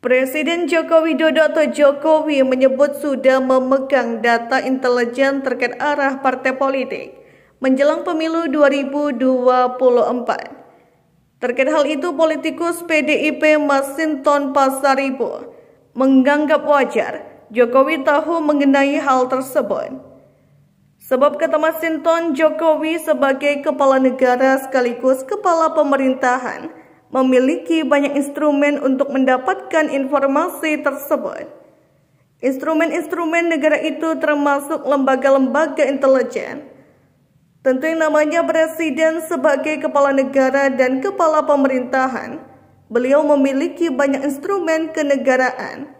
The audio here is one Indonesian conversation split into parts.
Presiden Joko Widodo atau Jokowi menyebut sudah memegang data intelijen terkait arah partai politik menjelang pemilu 2024. Terkait hal itu, politikus PDIP Masinton Pasaribu menganggap wajar Jokowi tahu mengenai hal tersebut. Sebab kata Masinton, Jokowi sebagai kepala negara sekaligus kepala pemerintahan – memiliki banyak instrumen untuk mendapatkan informasi tersebut. Instrumen-instrumen negara itu termasuk lembaga-lembaga intelijen. Tentu yang namanya presiden sebagai kepala negara dan kepala pemerintahan. Beliau memiliki banyak instrumen kenegaraan.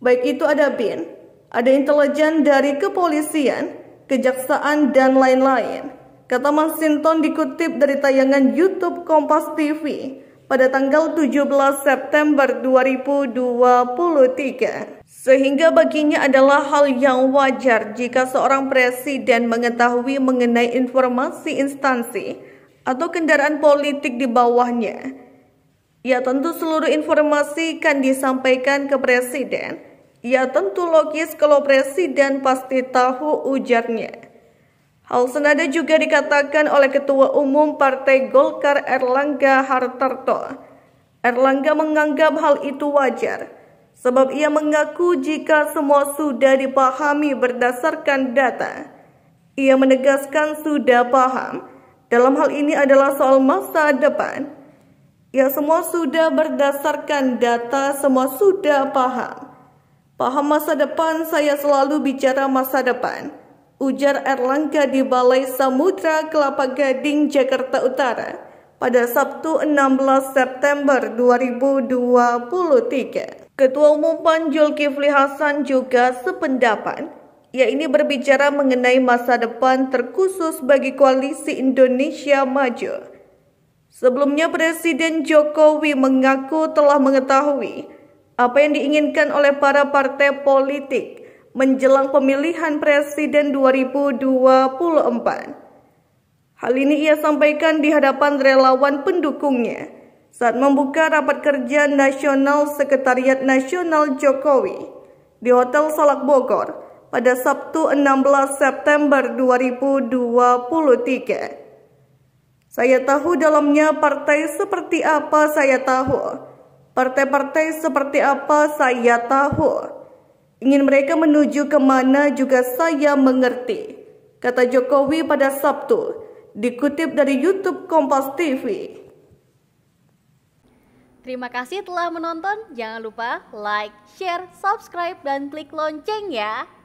Baik itu ada BIN, ada intelijen dari kepolisian, kejaksaan, dan lain-lain. Kata Masinton dikutip dari tayangan YouTube Kompas TV pada tanggal 17 September 2023. Sehingga baginya adalah hal yang wajar jika seorang presiden mengetahui mengenai informasi instansi atau kendaraan politik di bawahnya. Ya tentu seluruh informasi kan disampaikan ke presiden. Ya tentu logis kalau presiden pasti tahu ujarnya. Hal senada juga dikatakan oleh Ketua Umum Partai Golkar Erlangga Hartarto. Erlangga menganggap hal itu wajar, sebab ia mengaku jika semua sudah dipahami berdasarkan data. Ia menegaskan sudah paham, dalam hal ini adalah soal masa depan. Ya semua sudah berdasarkan data, semua sudah paham. Paham masa depan, saya selalu bicara masa depan ujar Erlangga di Balai Samudra Kelapa Gading, Jakarta Utara pada Sabtu 16 September 2023. Ketua Umum PAN Kifli Hasan juga sependapat, yaitu berbicara mengenai masa depan terkhusus bagi koalisi Indonesia Maju. Sebelumnya Presiden Jokowi mengaku telah mengetahui apa yang diinginkan oleh para partai politik – menjelang pemilihan presiden 2024. Hal ini ia sampaikan di hadapan relawan pendukungnya saat membuka rapat kerja nasional Sekretariat Nasional Jokowi di Hotel Salak Bogor pada Sabtu 16 September 2023. Saya tahu dalamnya partai seperti apa saya tahu. Partai-partai seperti apa saya tahu. Ingin mereka menuju ke mana juga saya mengerti, kata Jokowi pada Sabtu, dikutip dari YouTube Kompas TV. Terima kasih telah menonton. Jangan lupa like, share, subscribe, dan klik lonceng ya.